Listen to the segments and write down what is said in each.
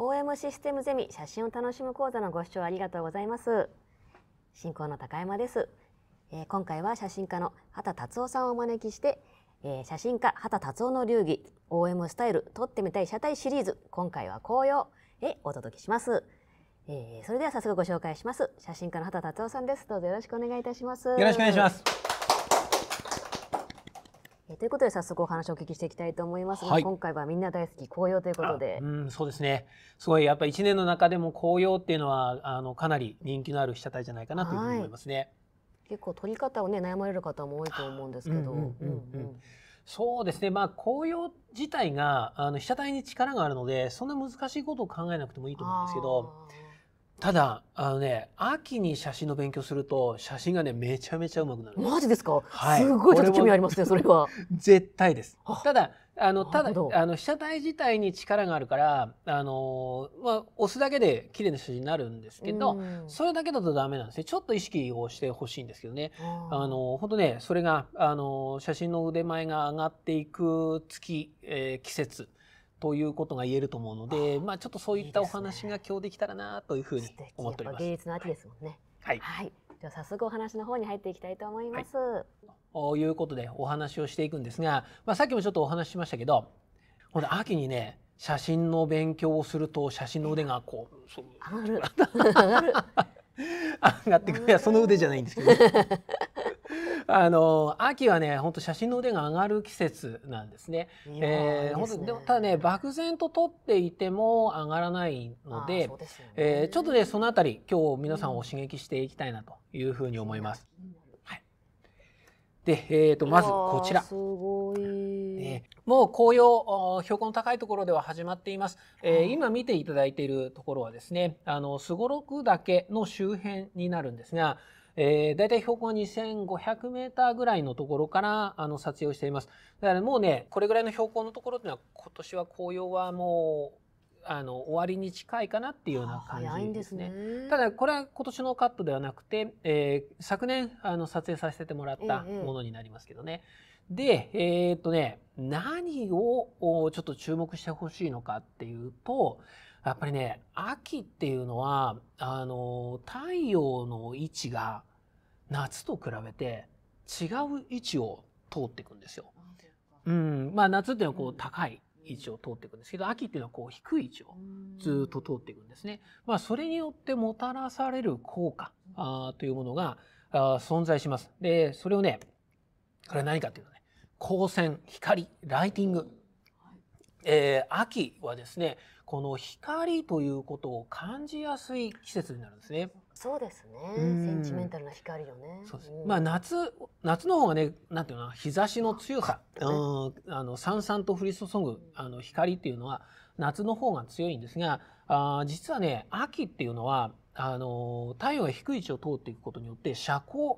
OM システムゼミ写真を楽しむ講座のご視聴ありがとうございます進行の高山です、えー、今回は写真家の畑達夫さんをお招きして、えー、写真家畑達夫の流儀 OM スタイル撮ってみたい車体シリーズ今回は紅葉へお届けしますえー、それでは早速ご紹介します写真家の畑達夫さんですどうぞよろしくお願いいたしますよろしくお願いしますえということで早速お話をお聞きしていきたいと思いますが、はい、今回はみんな大好き紅葉ということで、うん、そうですねすごいやっぱり1年の中でも紅葉っていうのはあのかなり人気のある被写体じゃないかなというふうに思いますね、はい、結構撮り方をね悩まれる方も多いと思うんですけどそうですねまあ紅葉自体があの被写体に力があるのでそんな難しいことを考えなくてもいいと思うんですけど。ただあのね秋に写真の勉強すると写真がねめちゃめちゃうまくなるマジですか、はい、すごいちょっと興味ありますねそれは 絶対ですただあのただあの被写体自体に力があるからあの、まあ、押すだけで綺麗な写真になるんですけど、うん、それだけだとダメなんですねちょっと意識をしてほしいんですけどね、あの本当ねそれがあの写真の腕前が上がっていく月、えー、季節ということが言えると思うので、まあちょっとそういったお話が今日できたらなというふうに思っております。いいすね、芸術の秋ですもんね。はい。はい。じゃあ早速お話の方に入っていきたいと思います。はい、ということでお話をしていくんですが、まあさっきもちょっとお話ししましたけど、ほんで秋にね。写真の勉強をすると写真の腕がこう上がる 上がってくるいやその腕じゃないんですけどあの秋はね本当写真の腕が上がる季節なんですね。えいえー、ですねただね漠然と撮っていても上がらないので、ね、えー、ちょっとねそのあたり今日皆さんを刺激していきたいなというふうに思います。はい、で、えーと、まずこちら。すごいね、もう紅葉標高の高いところでは始まっています、えー、今見ていただいているところはですねあのすごろく岳の周辺になるんですがえー、だいたい標高2500メーターぐらいのところからあの撮影をしています。だからもうね、これぐらいの標高のところっていうのは今年は紅葉はもうあの終わりに近いかなっていうような感じですね。すねただこれは今年のカットではなくて、えー、昨年あの撮影させてもらったものになりますけどね。ええ、で、えー、っとね何をちょっと注目してほしいのかっていうとやっぱりね、秋っていうのは、あの、太陽の位置が夏と比べて違う位置を通っていくんですよ。うん。まあ夏っていうのはこう高い位置を通っていくんですけど、秋っていうのはこう低い位置をずっと通っていくんですね。まあそれによってもたらされる効果あというものがあ存在します。で、それをね、これは何かっていうとね、光線、光、ライティング。えー、秋はですね、この光ということを感じやすい季節になるんですね。そうですね。センチメンタルな光よね。うん、まあ夏夏の方がね、なんていうの日差しの強さ、うん、あのさんさんと降り注ぐあの光っていうのは夏の方が強いんですが、あ実はね秋っていうのはあの太陽が低い位置を通っていくことによって遮光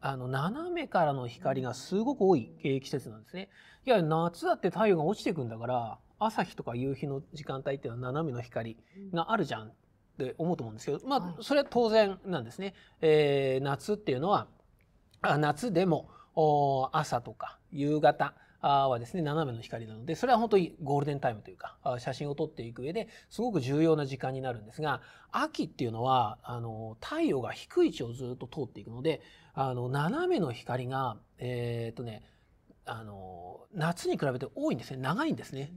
あの斜めからの光がすごく多い季節なんですね。いや夏だって太陽が落ちていくんだから朝日とか夕日の時間帯っていうのは斜めの光があるじゃんって思うと思うんですけど、まあ、それは当然なんですね。えー、夏っていうのは、夏でも朝とか夕方、はですね、斜めの光なので、それは本当にゴールデンタイムというか、写真を撮っていく上ですごく重要な時間になるんですが、秋っていうのは、あの、太陽が低い位置をずっと通っていくので、あの、斜めの光が、えー、っとね、あの夏に比べて多いんですね長いんですね。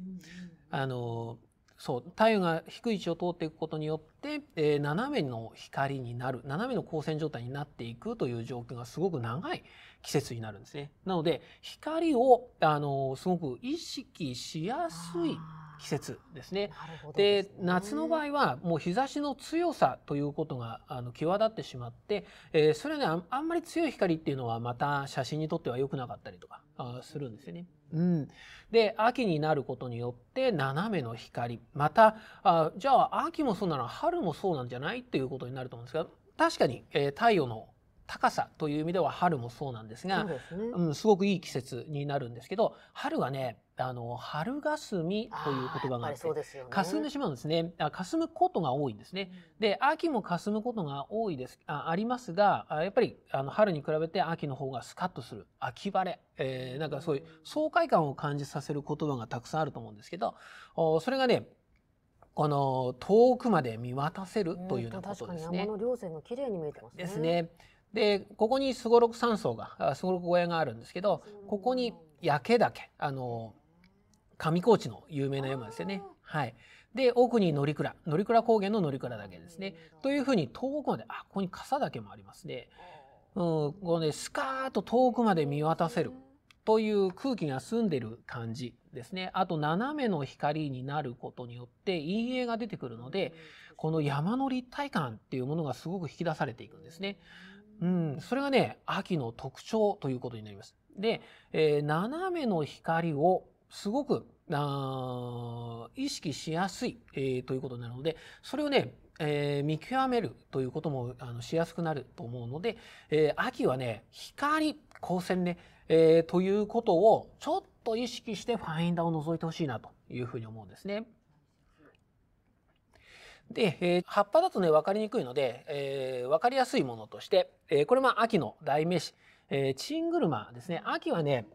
あのそう太陽が低い位置を通っていくことによって、えー、斜めの光になる斜めの光線状態になっていくという状況がすごく長い季節になるんですね。なので光をあのすごく意識しやすい季節ですね。で、ね、夏の場合はもう日差しの強さということがあの際立ってしまって、えー、それはねあんまり強い光っていうのはまた写真にとっては良くなかったりとかするんですよね。うん、で秋になることによって斜めの光またあじゃあ秋もそうなら春もそうなんじゃないっていうことになると思うんですが確かに、えー、太陽の高さという意味では春もそうなんですが、ね、うん、すごくいい季節になるんですけど春はねあの春霞という言葉があって霞、ね、んでしまうんですねあ霞むことが多いんですね、うん、で秋も霞むことが多いですあありますがやっぱりあの春に比べて秋の方がスカッとする秋晴れ、えー、なんかそういう爽快感を感じさせる言葉がたくさんあると思うんですけどおそれがねこの遠くまで見渡せるというようなことですね。うん、山の稜線が綺麗に見えてますね。ですね。でここにすごろく山荘がすごろく小屋があるんですけどここに焼岳あの上高地の有名な山ですよね。はい、で奥に乗鞍乗鞍高原の乗鞍岳ですね。というふうに遠くまであここに笠岳もありますね。うん、こうねスカーッと遠くまで見渡せるという空気が澄んでる感じですね。あと斜めの光になることによって陰影が出てくるのでこの山の立体感っていうものがすごく引き出されていくんですね。うん、それがね、秋の特徴ということになります。で、えー、斜めの光をすごくあ意識しやすい、えー、ということになるので、それをね、えー、見極めるということもあのしやすくなると思うので、えー、秋はね、光、光線ね、えー、ということをちょっと意識してファインダーを覗いてほしいなというふうに思うんですね。で、えー、葉っぱだとね分かりにくいので、えー、分かりやすいものとして、えー、これまあ秋の代名詞、えー、チングルマですね秋はね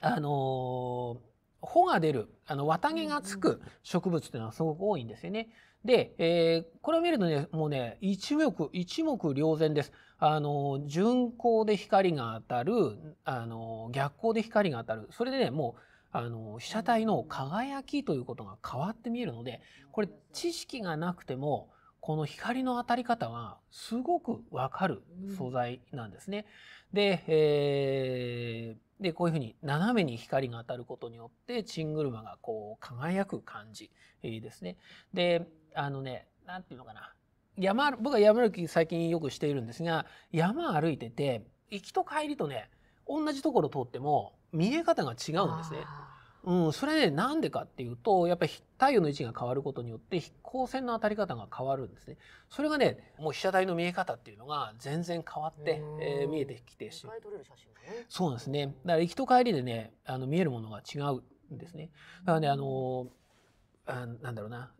あのー、穂が出るあの綿毛がつく植物っていうのはすごく多いんですよね。で、えー、これを見るとねもうね一目一目瞭然です。あのー、順光で光が当たる、あの逆光で光が当たるそれでねもうあの被写体の輝きということが変わって見えるのでこれ知識がなくてもこの光の当たり方がすごくわかる素材なんですね。うん、で,、えー、でこういうふうに斜めに光が当たることによってチングルマがこう輝く感じですね。であのね何て言うのかな山僕は山歩き最近よくしているんですが山歩いてて行きと帰りとね同じところ通っても見え方が違うんですね。うん、それね、なんでかっていうと、やっぱり太陽の位置が変わることによって、光線の当たり方が変わるんですね。それがね、もう被写体の見え方っていうのが全然変わって、えー、見えてきてしまう。そうですね。だから行きと帰りでね、あの見えるものが違うんですね。だからね、あのあなんだろうな。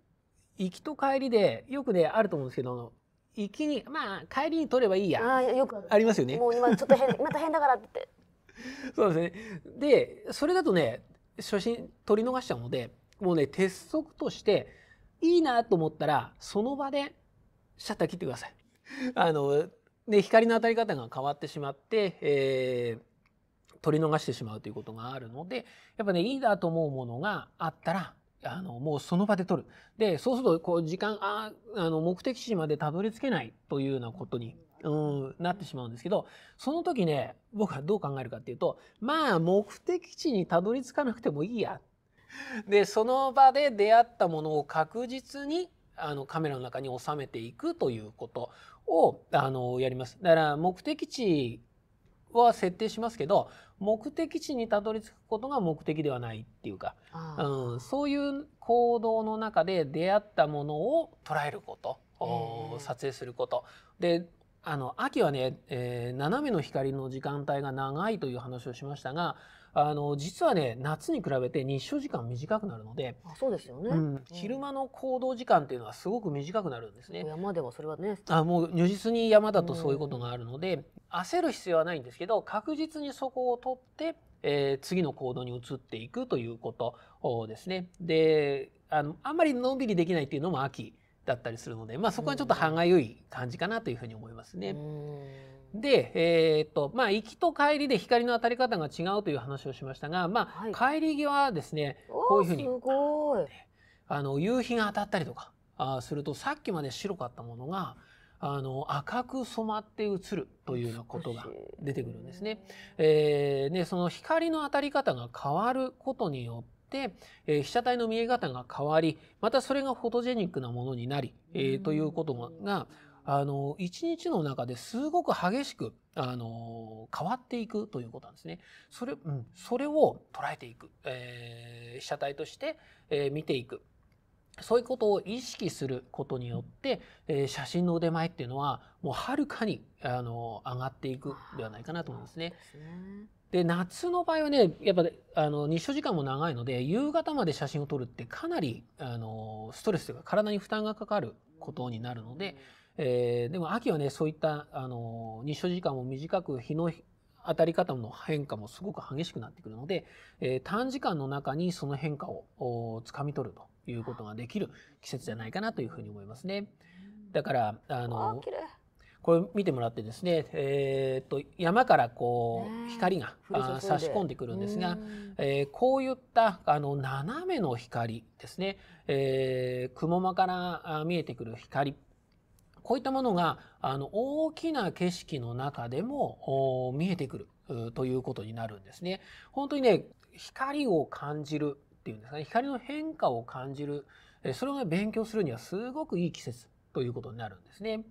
行きと帰りで、よくね、あると思うんですけど、行きに、まあ、帰りに取ればいいや。あよくありますよね。もう今ちょっと変、また変だからって。そうですね。で、それだとね、初心取り逃しちゃうのでもうね鉄則としていいなと思ったらその場でシャッター切ってください。あのね、光の当たり方が変わってしまって、えー、取り逃してしまうということがあるのでやっぱねいいなと思うものがあったらあのもうその場で取るでそうするとこう時間ああの目的地までたどり着けないというようなことに、うん、なってしまうんですけどその時ね僕はどう考えるかっていうとまあ目的地にたどり着かなくてもいいや。でその場で出会ったものを確実にあのカメラの中に収めていくということをあのやります。だから目的地は設定しますけど目的地にたどり着くことが目的ではないっていうか、うん、そういう行動の中で出会ったものを捉えること撮影することであの秋はね、えー、斜めの光の時間帯が長いという話をしましたがあの実はね夏に比べて日照時間短くなるのであそうですよね、うん、昼間の行動時間っていうのはすごく短くなるんですね。山ではそれはねあもう如実に山だとそういうことがあるので、うん、焦る必要はないんですけど確実にそこを取って、えー、次の行動に移っていくということですね。であのあんまりのんびりできないっていうのも秋だったりするので、まあ、そこはちょっと歯がゆい感じかなというふうに思いますね。で、えー、っとまあ、行きと帰りで光の当たり方が違うという話をしましたが、まあ、帰り際ですねこういうふうにあの夕日が当たったりとかあするとさっきまで白かったものがあの赤く染まって映るというようなことが出てくるんですね。えー、ねその光の当たり方が変わることによって、えー、被写体の見え方が変わりまたそれがフォトジェニックなものになり、えー、ということがあの一日の中ですごく激しくあの変わっていくということなんですね。それ,、うん、それを捉えていく、えー、被写体として、えー、見ていくそういうことを意識することによって、えー、写真の腕前っていうのはもうはるかにあの上がっていくではないかなと思うんですね。で夏の場合はねやっぱあの日照時間も長いので夕方まで写真を撮るってかなりあのストレスというか体に負担がかかることになるので、えー、でも秋はねそういったあの日照時間も短く日の当たり方の変化もすごく激しくなってくるので、えー、短時間の中にその変化をつかみ取るということができる季節じゃないかなというふうに思いますね。だからあのこれ見てもらってですね、えーと、と山からこう光が、差し込んでくるんですが、えー、こういったあの斜めの光ですね、えー、雲間から見えてくる光こういったものがあの大きな景色の中でも見えてくるということになるんですね。本当にね光を感じるっていうんですかね光の変化を感じるそれを勉強するにはすごくいい季節ということになるんですね。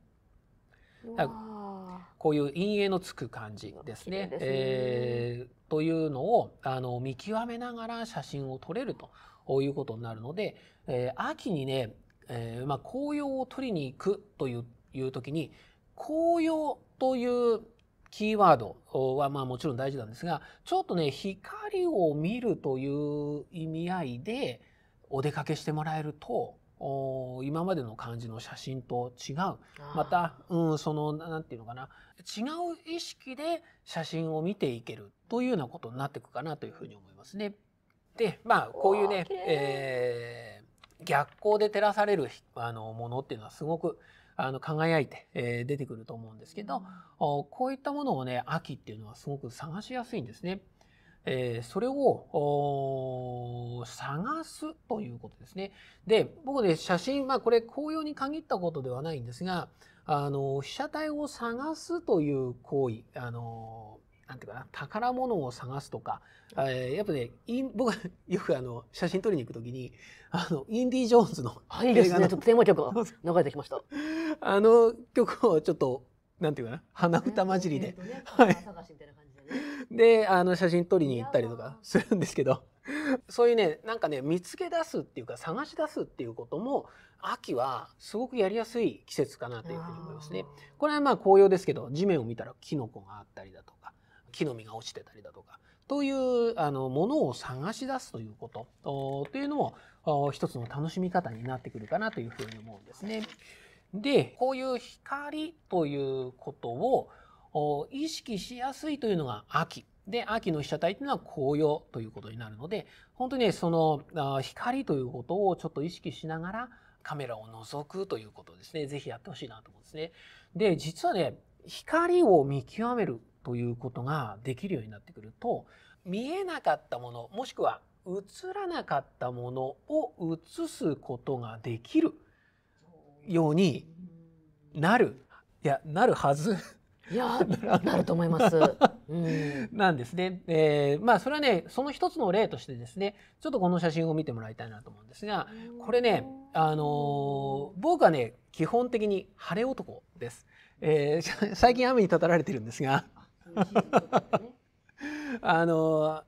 こういう陰影のつく感じですね。すねえー、というのをあの見極めながら写真を撮れるということになるので、えー、秋にね、えー、まあ、紅葉を撮りに行くといういう時に紅葉というキーワードはまあもちろん大事なんですがちょっとね光を見るという意味合いでお出かけしてもらえると今までの感じの写真と違うまた、うん、その何て言うのかな違う意識で写真を見ていけるというようなことになっていくかなというふうに思いますね。でまあこういうね、えー、逆光で照らされるあのものっていうのはすごくあの輝いて、えー、出てくると思うんですけど、こういったものをね秋っていうのはすごく探しやすいんですね。えー、それを探すということですね。で僕ね写真、まあ、これ紅葉に限ったことではないんですがあの被写体を探すという行為あのなんていうかな宝物を探すとか、えー、やっぱね 僕よくあの写真撮りに行くときにあのインディ・ジョーンズの映画の、テーマ曲が流れてきました。あの曲をちょっとなんていうかな鼻歌混じりで、えーね、はい。であの写真撮りに行ったりとかするんですけど そういうねなんかね見つけ出すっていうか探し出すっていうことも秋はすごくやりやすい季節かなというふうに思いますね。これはまあ紅葉ですけど地面を見たらキノコがあったりだとか木の実が落ちてたりだとかというあのものを探し出すということというのも一つの楽しみ方になってくるかなというふうに思うんですね。でこういう光ということを意識しやすいというのが秋。で、秋の被写体というのは紅葉ということになるので、本当にその光ということをちょっと意識しながらカメラを覗くということですね。是非やってほしいなと思うんですね。で、実はね、光を見極めるということができるようになってくると、見えなかったもの、もしくは映らなかったものを映すことができるようになる、いや、なるはずいやなると思います。うん、なんですね。えー、まあそれはねその一つの例としてですねちょっとこの写真を見てもらいたいなと思うんですがこれねあのー、僕はね基本的に晴れ男です。えー、最近雨にたたられてるんですが。あ の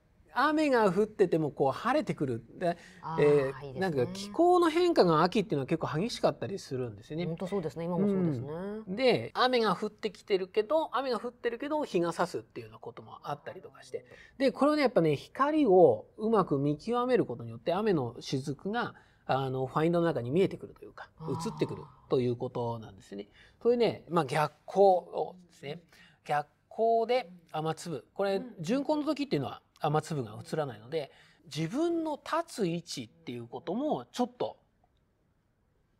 雨が降っててもこう晴れてくるで、えー、ね、なんか気候の変化が秋っていうのは結構激しかったりするんですよね。本当そうですね今もそうですね、うん、で雨が降ってきてるけど雨が降ってるけど日が差すっていうようなこともあったりとかしてでこれはねやっぱね光をうまく見極めることによって雨の雫があのファインドの中に見えてくるというか映ってくるということなんですね。そういうね、まあ、逆光をですね逆光で雨粒これ巡行の時っていうのは雨粒が映らないので自分の立つ位置っていうこともちょっと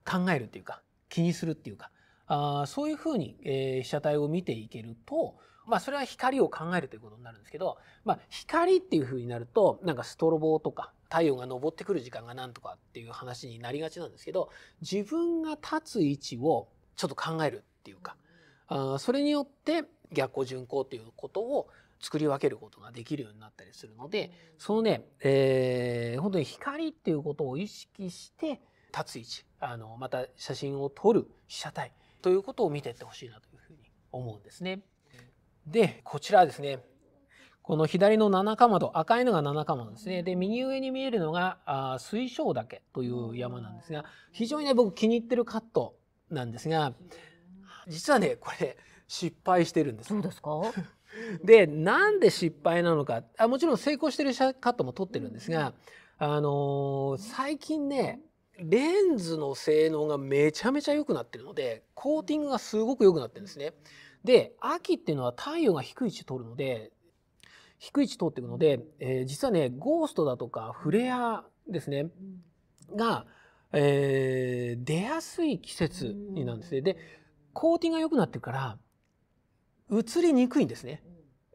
考えるっていうか気にするっていうかあそういうふうに、えー、被写体を見ていけると、まあ、それは光を考えるということになるんですけど、まあ、光っていうふうになるとなんかストロボとか太陽が昇ってくる時間が何とかっていう話になりがちなんですけど自分が立つ位置をちょっと考えるっていうかあそれによって逆光順っということを作り分けることができるようになったりするのでそのね、えー、本当に光っていうことを意識して立つ位置あのまた写真を撮る被写体ということを見ていってほしいなというふうに思うんですね。でこちらですねこの左の七かまど赤いのが七かまどですねで右上に見えるのがあ水晶岳という山なんですが非常にね僕気に入ってるカットなんですが実はねこれ失敗してるんです。そうですか でなんで失敗なのかあもちろん成功してるカットも撮ってるんですが、あのー、最近ねレンズの性能がめちゃめちゃ良くなってるのでコーティングがすごく良くなってるんですね。で秋っていうのは太陽が低い位置通るので低い位置通っていくので、えー、実はねゴーストだとかフレアですねが、えー、出やすい季節になんですね。でコーティングが良くなってるから映りにくいんですね。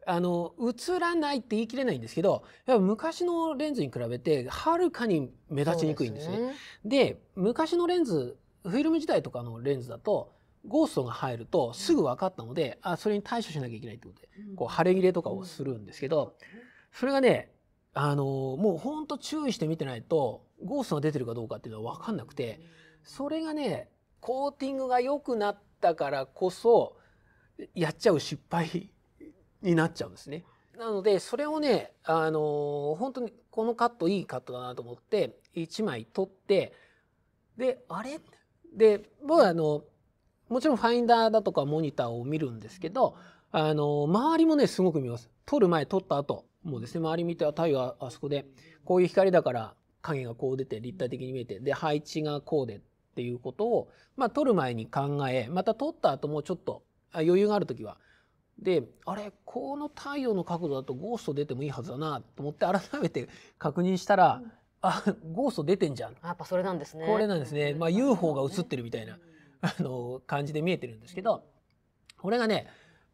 あの映らないって言い切れないんですけどやっぱ昔のレンズに比べてはるかに目立ちにくいんですね。で、ね、昔のレンズフィルム時代とかのレンズだとゴーストが入るとすぐ分かったので、あそれに対処しなきゃいけないってことで、こう腫れ切れとかをするんですけど、それがねあのもうほんと注意して見てないとゴーストが出てるかどうかっていうのは分かんなくてそれがねコーティングが良くなったからこそやっちゃう失敗になっちゃうんですね。なのでそれをねあの本当にこのカットいいカットだなと思って1枚撮ってであれで僕はあのもちろんファインダーだとかモニターを見るんですけどあの周りもねすごく見ます。撮る前撮った後もうですね周り見て太陽あそこでこういう光だから影がこう出て立体的に見えてで配置がこうでっていうことを、まあ、撮る前に考えまた撮った後もちょっと余裕がある時は。であれこの太陽の角度だとゴースト出てもいいはずだなと思って改めて確認したら、うん、あゴースト出てんじゃんやっぱそれなんですねこれなんですね、まあ、UFO が映ってるみたいな、あの感じで見えてるんですけどこれがね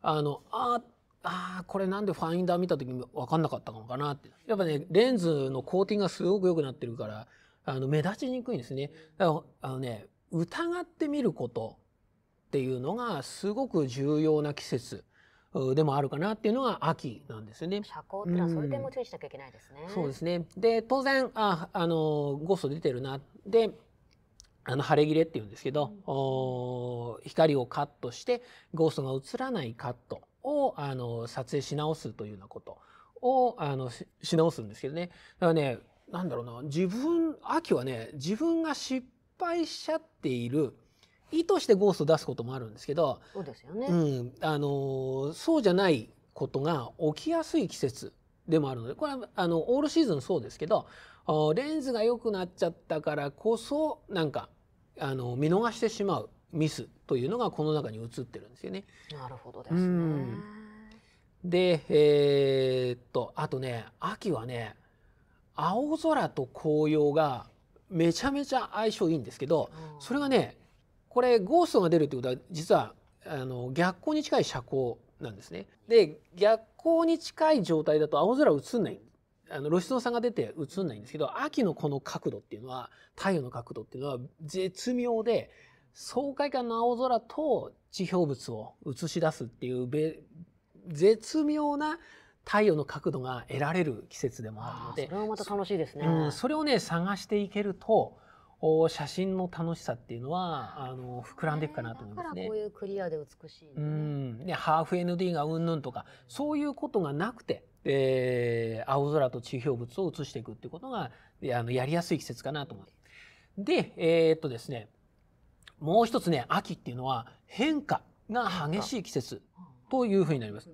あのああこれなんでファインダー見た時に分かんなかったのかなってやっぱねレンズのコーティングがすごく良くなってるからあの目立ちにくいんですね。だからあのね疑ってみることっていうのがすごく重要な季節でもあるかなっていうのが秋なんですよね。遮光ってのはそういう点も注意しなきゃいけないですね。うん、そうですね。で当然ああのゴースト出てるなであの晴れ切れって言うんですけど、うん、光をカットしてゴーストが映らないカットをあの撮影し直すというようなことをあのし直すんですけどね。だからねなんだろうな自分秋はね自分が失敗しちゃっている意図してゴースト出すこともあるんですけどそうですよね、うん、あのそうじゃないことが起きやすい季節でもあるのでこれはあのオールシーズンそうですけどレンズが良くなっちゃったからこそなんかあの見逃してしまうミスというのがこの中に映ってるんですよね。なるほどですね。うん、で、えー、っとあとね秋はね青空と紅葉がめちゃめちゃ相性いいんですけど、それがねこれゴーストが出るってことは実はあの逆光に近い遮光なんですね。で逆光に近い状態だと青空映んないあの露出の差が出て映んないんですけど秋のこの角度っていうのは太陽の角度っていうのは絶妙で爽快感の青空と地表物を映し出すっていう絶妙な太陽の角度が得られる季節でもあるのでそれはまた楽しいですね、それをね探していけると写真の楽しさっていうのはあの膨らんでいくかなと思いますね。こういうクリアで美しい、ね、うんでハーフ ND がうんぬんとかそういうことがなくて、えー、青空と地表物を写していくっていうことがあのやりやすい季節かなと思います。で、えー、っとですねもう一つね秋っていうのは変化が激しい季節というふうになります。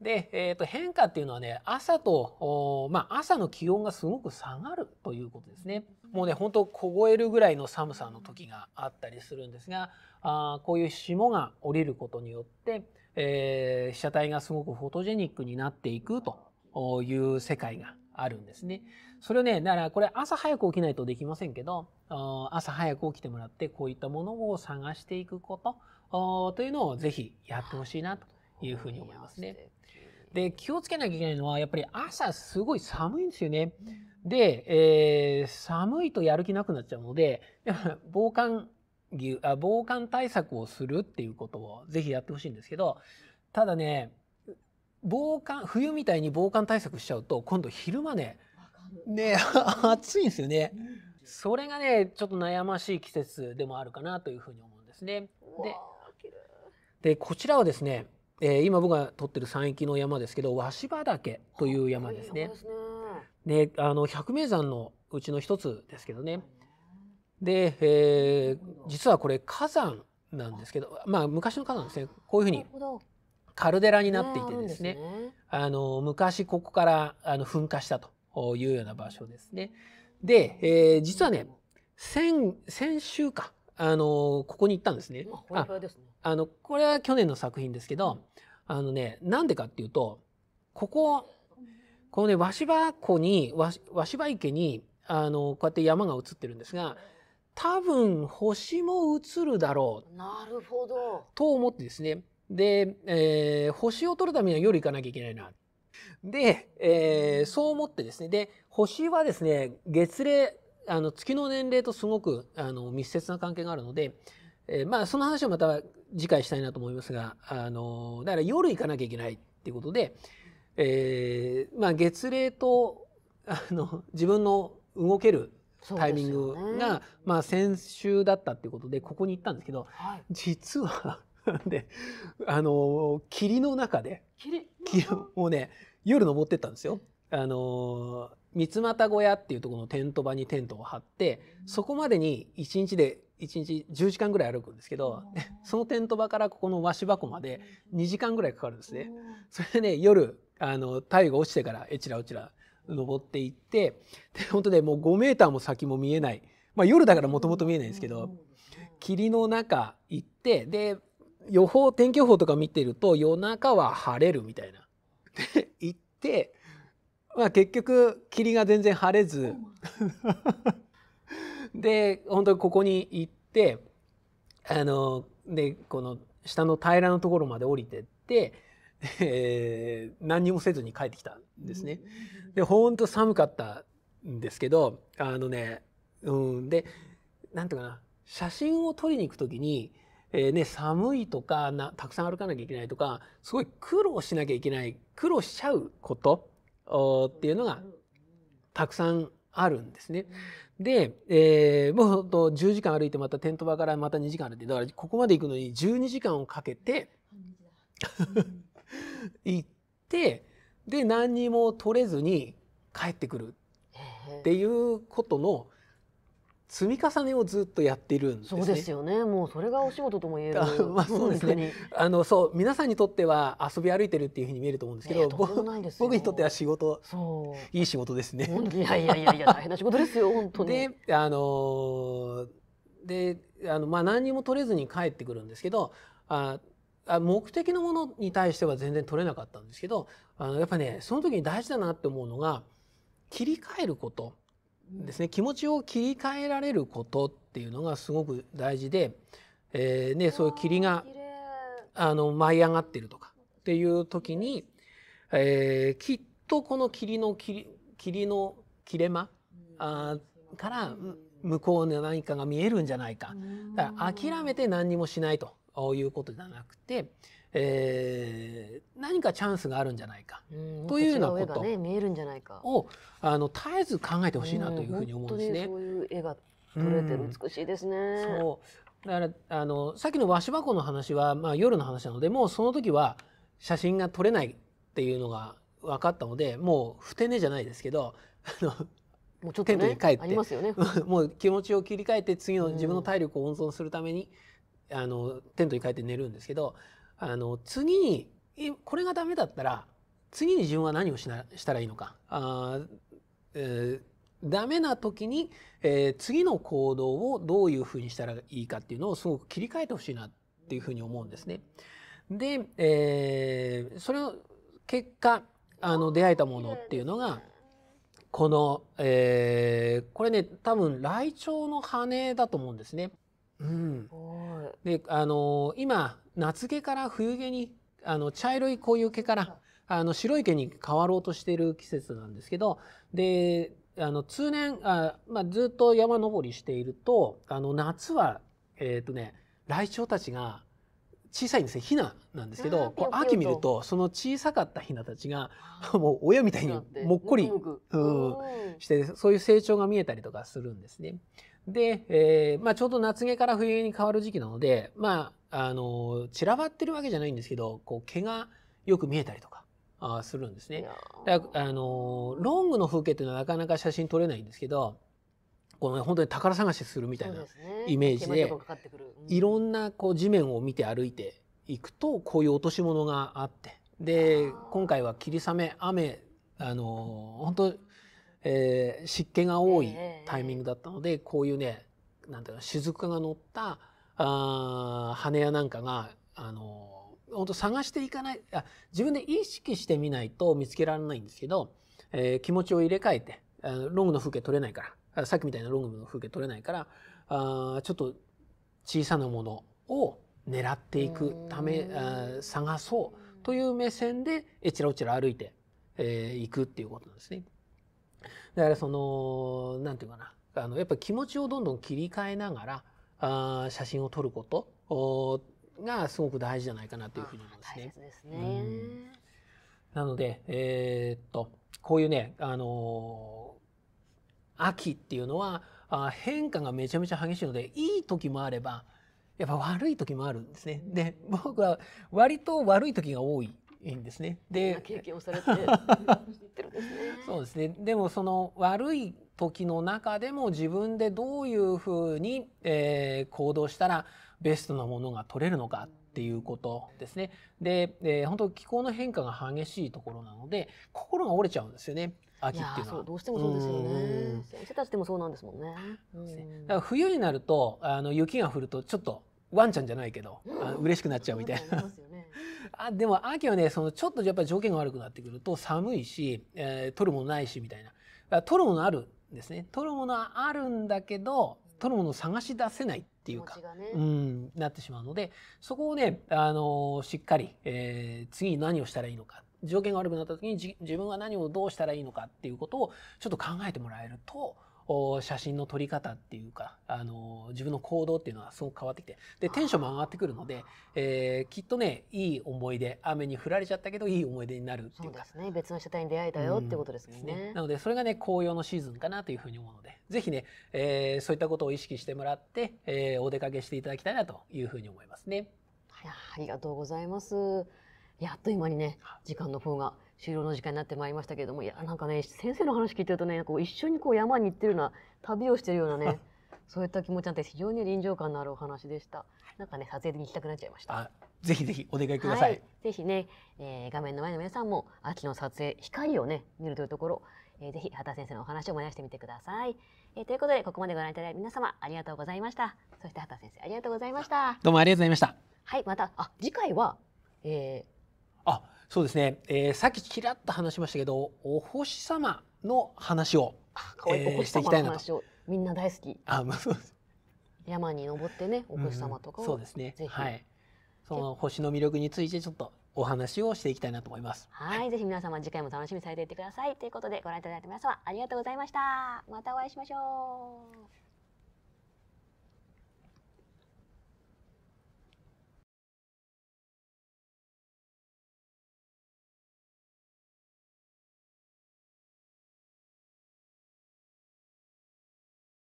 で、えー、と変化っていうのはね朝と、まあ、朝の気温がすごく下がるということですね。もうね本当凍えるぐらいの寒さの時があったりするんですがあこういう霜が降りることによって、えー、被写体がすごくフォトジェニックになっていくという世界があるんですね。それをねだからこれ朝早く起きないとできませんけど朝早く起きてもらってこういったものを探していくことというのを是非やってほしいなというふうに思いますね。で、気をつけなきゃいけないのは、やっぱり朝すごい寒いんですよね。で、えー、寒いとやる気なくなっちゃうので、防寒防寒対策をするっていうことをぜひやってほしいんですけど、ただね、防寒、冬みたいに防寒対策しちゃうと、今度昼間ね、ね、暑いんですよね。それがね、ちょっと悩ましい季節でもあるかなというふうに思うんですね。で、でこちらはですね、えー、今僕が撮ってる山域の山ですけど鷲羽岳という山ですね。ね、あの百名山のうちの一つですけどね。で、えー、実はこれ火山なんですけど、まあ昔の火山ですね。こういうふうにカルデラになっていてですね。あの昔ここからあの噴火したというような場所ですね。で、えー、実はね、先先週かあのここに行ったんですね。あ、ね、あのこれは去年の作品ですけどあのねなんでかっていうとこここのね鷲羽湖に鷲羽池にあのこうやって山が映ってるんですが多分星も映るだろうなるほどと思ってですねで、えー、星を撮るためには夜行かなきゃいけないなで、えー、そう思ってですねで星はですね月齢あの月の年齢とすごくあの密接な関係があるのでえー、まあその話をまた次回したいなと思いますが、あのだから夜行かなきゃいけないっていうことで、えー、まあ月齢とあの自分の動けるタイミングが、ね、まあ先週だったっていうことでここに行ったんですけど、はい、実は であの霧の中で霧もうね夜登ってったんですよ。あの三俣小屋っていうところのテント場にテントを張ってそこまでに一日で1日10時間ぐらい歩くんですけど そのテント場からここの和紙箱まで2時間ぐらいかかるんですね。それでね夜あの太陽が落ちてからえちらおちら登っていってで本当でもう5メーターも先も見えない、まあ、夜だからもともと見えないんですけど霧の中行ってで予報天気予報とか見てると夜中は晴れるみたいな。で行って、まあ、結局霧が全然晴れず。で本当にここに行ってあのでこの下の平らのところまで降りてって、えー、何にもせずに帰ってきたんですね。で本当寒かったんですけどあのね、うん、で何て言うかな写真を撮りに行く時に、えーね、寒いとかなたくさん歩かなきゃいけないとかすごい苦労しなきゃいけない苦労しちゃうことっていうのがたくさんあるんですね。で、えー、もうと10時間歩いてまたテント場からまた2時間歩いてだからここまで行くのに12時間をかけて行ってで何にも取れずに帰ってくるっていうことの積み重ねをずっとやっているんです、ね、そうですよね。もうそれがお仕事とも言える。まあそうですね。あのそう皆さんにとっては遊び歩いてるっていうふうに見えると思うんですけど、えー、僕にとっては仕事、そう。いい仕事ですね。いやいやいやいや大変な仕事ですよ本当に。で、あのであのまあ何にも取れずに帰ってくるんですけど、あ目的のものに対しては全然取れなかったんですけど、あのやっぱねその時に大事だなって思うのが切り替えること。ですね気持ちを切り替えられることっていうのがすごく大事で、えー、ね、そういう霧があの舞い上がってるとかっていう時に、えー、きっとこの霧の霧霧の切れ間あから向こうの何かが見えるんじゃないかだから諦めて何にもしないとをいうことじゃなくて、えー、何かチャンスがあるんじゃないかというようなことを、あの絶えず考えてほしいなというふうに思うんですね。そういう絵が撮れてる、美しいですね。そうだからあのさっきの和紙箱の話は、まあ、夜の話なのでもうその時は写真が撮れないっていうのが分かったのでもうふて寝じゃないですけどあのもうちょっと、ね、テントに帰って、もう気持ちを切り替えて次の自分の体力を温存するために、あのテントに帰って寝るんですけどあの次にこれがダメだったら次に自分は何をしなしたらいいのかあ、えー、ダメな時に、えー、次の行動をどういうふうにしたらいいかっていうのをすごく切り替えてほしいなっていうふうに思うんですね。で、えー、それを結果あの出会えたものっていうのがこの、えー、これね多分ライチョウの羽だと思うんですね。うん、であの今夏毛から冬毛にあの茶色いこういう毛からあの白い毛に変わろうとしている季節なんですけどであの通年あ、まあ、ずっと山登りしているとあの夏はえっ、ー、とねライチョウたちが小さいんですねヒナなんですけどこう秋見るとその小さかったヒナたちがもう親みたいにもっこり、うん、してそういう成長が見えたりとかするんですね。で、えー、まあ、ちょうど夏毛から冬毛に変わる時期なので、まあ、あの散らばってるわけじゃないんですけどこう毛がよく見えたりとかあするんですね。だあのロングの風景っていうのはなかなか写真撮れないんですけどこの本当に宝探しするみたいなイメージで、ねうん、いろんなこう地面を見て歩いていくとこういう落とし物があってで今回は霧雨雨あの本当えー、湿気が多いタイミングだったので、こういうねなんていうの雫が乗ったあ羽屋なんかがあの本当探していかないあ自分で意識してみないと見つけられないんですけど、えー、気持ちを入れ替えてロングの風景撮れないからさっきみたいなロングの風景撮れないからあちょっと小さなものを狙っていくため探そうという目線でえちらおちら歩いてい、えー、くっていうことなんですね。だからそのんていうかなあのやっぱ気持ちをどんどん切り替えながらあ写真を撮ることがすごく大事じゃないかなというふうに思いますね。すねなので、えー、っとこういうね、あのー、秋っていうのはあ変化がめちゃめちゃ激しいのでいい時もあればやっぱ悪い時もあるんですね。で僕は割と悪い時が多いいいんですね。で経験をされて そうですねでもその悪い時の中でも自分でどういうふうに、えー、行動したらベストなものが取れるのかっていうことですね。で、えー、本当気候の変化が激しいところなので心が折れちゃうんですよね。秋っていうのはどうしてもそうですよね先生たちでもそうなんですもんね、ね、だから冬になるとあの雪が降るとちょっとワンちゃんじゃないけど、う嬉しくなっちゃうみたいな、あでも秋はねそのちょっとやっぱり条件が悪くなってくると寒いし、えー、取るものないしみたいな取るものあるんですね取るものはあるんだけど取るものを探し出せないっていうか、ね、うんなってしまうのでそこをね、あのしっかり、えー、次に何をしたらいいのか条件が悪くなった時に自分は何をどうしたらいいのかっていうことをちょっと考えてもらえると写真の撮り方っていうか、あの自分の行動っていうのはすごく変わってきて、で、テンションも上がってくるので、えー、きっとね、いい思い出、雨に降られちゃったけど、いい思い出になるっていうか。そうですね。別の車体に出会えたよってことですね。うん、ねなので、それがね、紅葉のシーズンかなというふうに思うので、ぜひね、えー、そういったことを意識してもらって、えー、お出かけしていただきたいなというふうに思いますね。はい、ありがとうございます。やっと今にね、時間の方が。終了の時間になってまいりましたけれどもいやなんかね先生の話聞いてるとねこう一緒にこう山に行ってるような旅をしてるようなねそういった気持ちなんて非常に臨場感のあるお話でした。なんかね撮影に行きたくなっちゃいました。ぜひぜひお願いください。はい、ぜひね、えー、画面の前の皆さんも秋の撮影光をね見るというところ、えー、ぜひ畑先生のお話を思い出してみてください。えー、ということでここまでご覧いただいた皆様ありがとうございました。そして畑先生ありがとうございました。どうもありがとうございました。はいまたあ次回は、えー、あ。そうですね、えー、さっきちらっと話しましたけどお星様の話を可愛い、えー、お星様の話みんな大好きあ、まあ、そうです山に登ってねお星様とかを、うん、そうですねはいその星の魅力についてちょっとお話をしていきたいなと思いますはい、ぜひ皆様次回も楽しみにされていてくださいということでご覧いただいた皆様ありがとうございましたまたお会いしましょう